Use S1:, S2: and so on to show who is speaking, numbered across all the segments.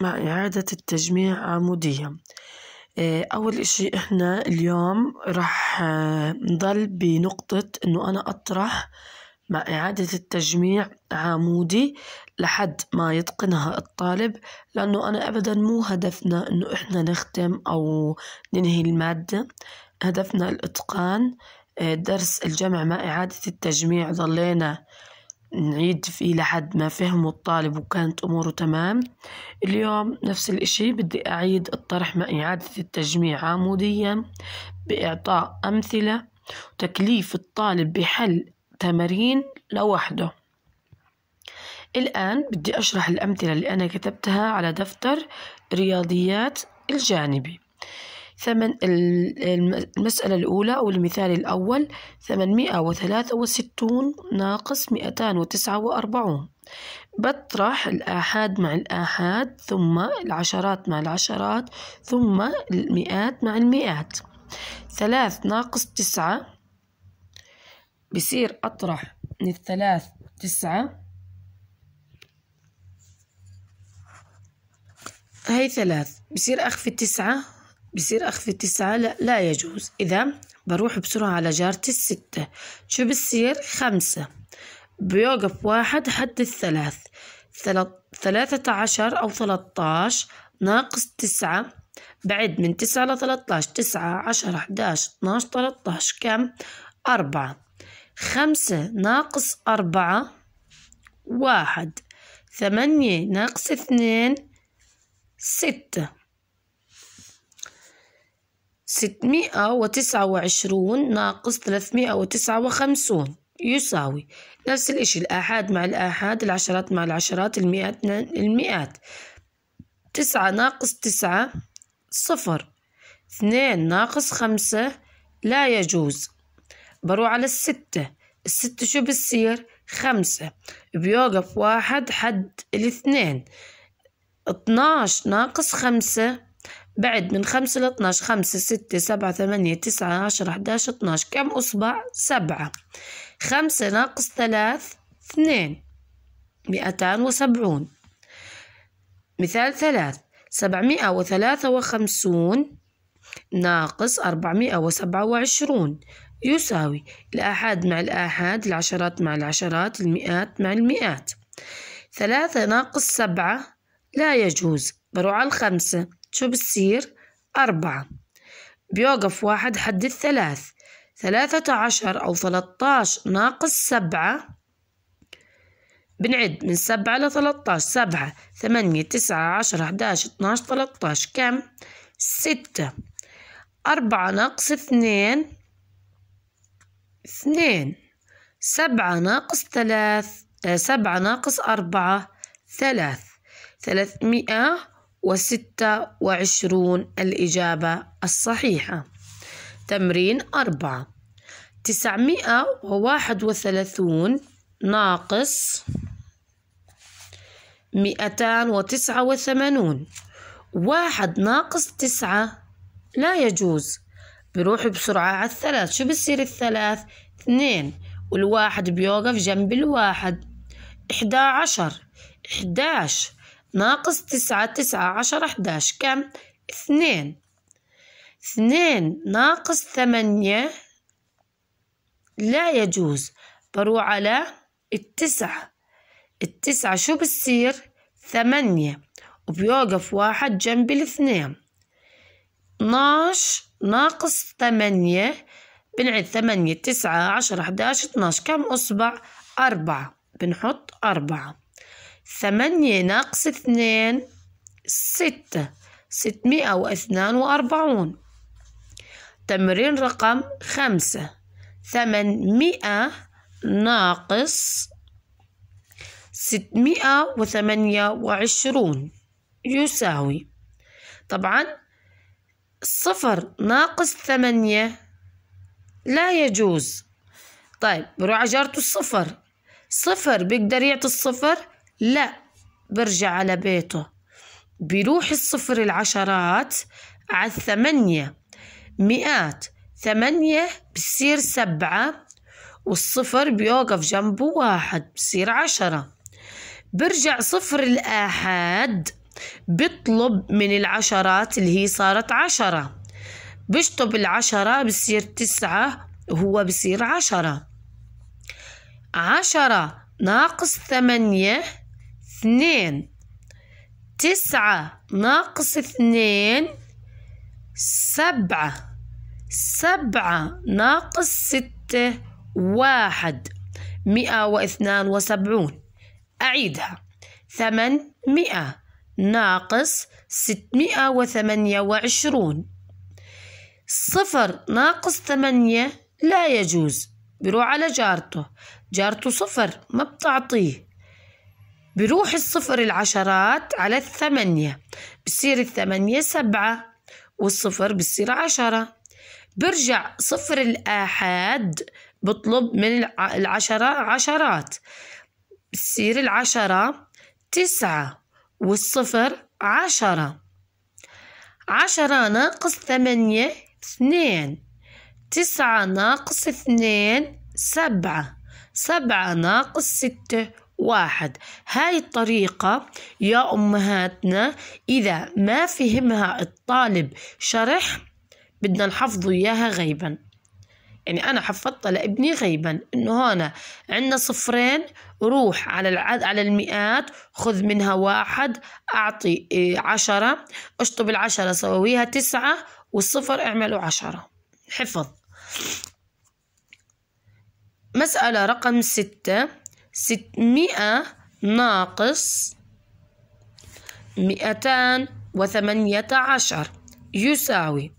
S1: مع إعادة التجميع عمودية آه، أول إشي إحنا اليوم رح آه، نضل بنقطة إنه أنا أطرح مع إعادة التجميع عمودي لحد ما يتقنها الطالب لأنه أنا أبدا مو هدفنا إنه إحنا نختم أو ننهي المادة هدفنا الإتقان آه، درس الجمع مع إعادة التجميع ضلينا نعيد فيه لحد ما فهمه الطالب وكانت أموره تمام اليوم نفس الإشي بدي أعيد الطرح مع إعادة التجميع عموديا بإعطاء أمثلة وتكليف الطالب بحل تمارين لوحده الآن بدي أشرح الأمثلة اللي أنا كتبتها على دفتر رياضيات الجانبي ثمن المسألة الأولى أو المثال الأول ثمانمائة وثلاثة وستون ناقص مئتان وتسعة وأربعون بطرح الآحاد مع الآحاد ثم العشرات مع العشرات ثم المئات مع المئات ثلاث ناقص تسعة بصير أطرح من الثلاث تسعة هاي ثلاث بصير أخفي تسعة بصير أخفي تسعة لا, لا يجوز إذا بروح بسرعة على جارتي الستة شو بصير خمسة بيوقف واحد حد الثلاث ثلاثة عشر أو ثلاثة ناقص تسعة بعد من تسعة لثلاثة تسعة عشر أحداش اتناش ثلاثة كم أربعة خمسة ناقص أربعة واحد ثمانية ناقص اثنين ستة ستمائة وتسعة وعشرون ناقص ثلاثمائة وتسعة وخمسون يساوي نفس الإشي الآحاد مع الآحاد العشرات مع العشرات المئات المئات تسعة ناقص تسعة صفر اثنين ناقص خمسة لا يجوز بروح على الستة الستة شو بتصير خمسة بيوقف واحد حد الاثنين اتناش ناقص خمسة بعد من خمسة لاتناش خمسة ستة سبعة ثمانية تسعة عشرة حداش اتناش كم أصبع سبعة خمسة ناقص ثلاث اثنين مئتان وسبعون مثال ثلاث سبعمائة وثلاثة وخمسون ناقص أربعمائة وسبعة وعشرون يساوي الآحاد مع الآحاد العشرات مع العشرات المئات مع المئات ثلاثة ناقص سبعة لا يجوز بروح على الخمسة شو بتصير أربعة بيوقف واحد حد الثلاث ثلاثة عشر أو ثلاثة ناقص سبعة بنعد من سبعة لثلاثتاش سبعة ثمانية تسعة عشرة أحداش اتناش ثلاثة كم ستة أربعة ناقص اثنين اثنين سبعة ناقص ثلاث آه، سبعة ناقص أربعة ثلاث ثلاثمائة وستة وعشرون الإجابة الصحيحة تمرين أربعة تسعمائة وواحد وثلاثون ناقص مئتان وتسعة وثمانون واحد ناقص تسعة لا يجوز بروح بسرعة على الثلاث شو بصير الثلاث اثنين والواحد بيوقف جنب الواحد إحدى عشر إحداش ناقص تسعة تسعة عشر أحداش كم اثنين اثنين ناقص ثمانية لا يجوز بروح على التسعة التسعة شو بتصير ثمانية وبيوقف واحد جنب الاثنين اتناش ناقص ثمانية بنعد ثمانية تسعة عشرة أحداش اتناش كم أصبع أربعة بنحط أربعة ثمانية ناقص اثنين ستة ستمائة واثنان وأربعون تمرين رقم خمسة ثمانمائة ناقص ستمائة وثمانية وعشرون يساوي طبعا صفر ناقص ثمانية لا يجوز طيب بروح على جارته الصفر صفر بيقدر يعطي الصفر لا برجع على بيته بيروح الصفر العشرات على الثمانية مئات ثمانية بصير سبعة والصفر بيوقف جنبه واحد بصير عشرة برجع صفر الآحاد بطلب من العشرات اللي هي صارت عشرة بشطب العشرة بصير تسعة وهو بصير عشرة عشرة ناقص ثمانية اثنين تسعة ناقص اثنين سبعة سبعة ناقص ستة واحد مئة واثنان وسبعون أعيدها ثمانمائة ناقص ستمائة وثمانية وعشرون صفر ناقص ثمانية لا يجوز بروح على جارته جارته صفر ما بتعطيه بروح الصفر العشرات على الثمانية بصير الثمانية سبعة والصفر بصير عشرة برجع صفر الآحاد بطلب من العشرة عشرات بصير العشرة تسعة والصفر عشرة عشرة ناقص ثمانية اثنين تسعة ناقص اثنين سبعة سبعة ناقص ستة واحد هاي الطريقة يا أمهاتنا إذا ما فهمها الطالب شرح بدنا نحفظه إياها غيبا يعني أنا حفظتها لابني غيبا إنه هنا عندنا صفرين روح على العد على المئات خذ منها واحد أعطي إيه، عشرة اشطب العشرة سويها تسعة والصفر اعمله عشرة حفظ مسألة رقم ستة ستمائة ناقص مئتان وثمانية عشر يساوي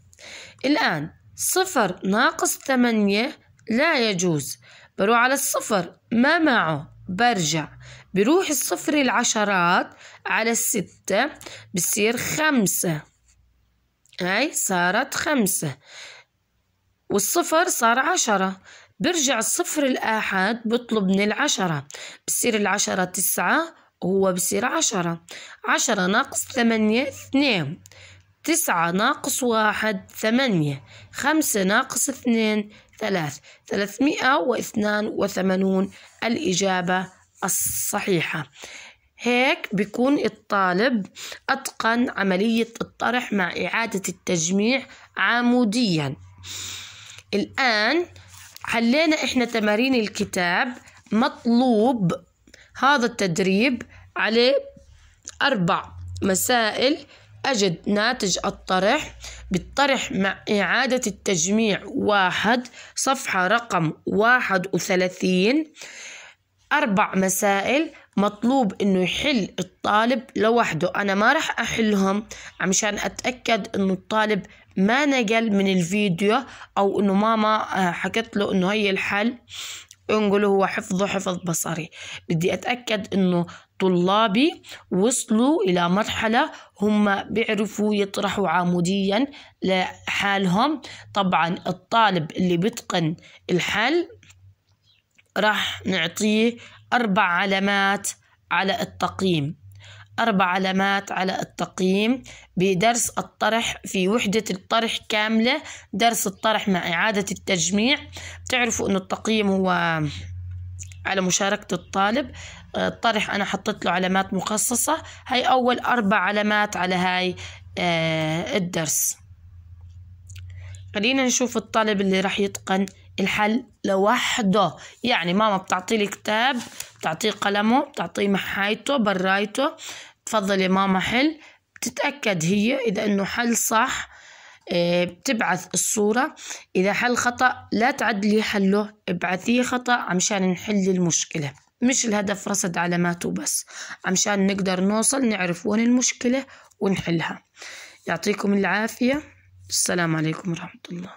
S1: الآن صفر ناقص ثمانية لا يجوز بروح على الصفر ما معه برجع بروح الصفر العشرات على الستة بصير خمسة هاي صارت خمسة والصفر صار عشرة برجع الصفر الآحاد بطلب من العشرة بصير العشرة تسعة وهو بصير عشرة عشرة ناقص ثمانية اثنين تسعة ناقص واحد ثمانية خمسة ناقص اثنين ثلاث ثلاثمائة واثنان وثمانون الإجابة الصحيحة هيك بيكون الطالب أتقن عملية الطرح مع إعادة التجميع عموديا الآن حلينا إحنا تمارين الكتاب مطلوب هذا التدريب عليه أربع مسائل أجد ناتج الطرح بالطرح مع إعادة التجميع واحد صفحة رقم واحد وثلاثين أربع مسائل مطلوب إنه يحل الطالب لوحده أنا ما راح أحلهم عشان أتأكد إنه الطالب ما نقل من الفيديو أو إنه ماما آه، حكت له إنه هي الحل انقله هو حفظه حفظ بصري بدي أتأكد إنه طلابي وصلوا إلى مرحلة هم بيعرفوا يطرحوا عموديا لحالهم طبعا الطالب اللي بتقن الحل راح نعطيه أربع علامات على التقييم أربع علامات على التقييم بدرس الطرح في وحدة الطرح كاملة درس الطرح مع إعادة التجميع بتعرفوا أن التقييم هو على مشاركة الطالب آه، الطرح أنا حطيت له علامات مخصصة هاي أول أربع علامات على هاي آه، الدرس خلينا نشوف الطالب اللي راح يتقن الحل لوحده يعني ماما بتعطيه الكتاب بتعطيه قلمه بتعطيه محايته برايته تفضل يا ماما حل بتتأكد هي إذا أنه حل صح آه، بتبعث الصورة إذا حل خطأ لا تعدلي حله ابعثيه خطأ عمشان نحل المشكلة مش الهدف رصد علاماته بس عمشان نقدر نوصل نعرف وين المشكلة ونحلها يعطيكم العافية السلام عليكم ورحمة الله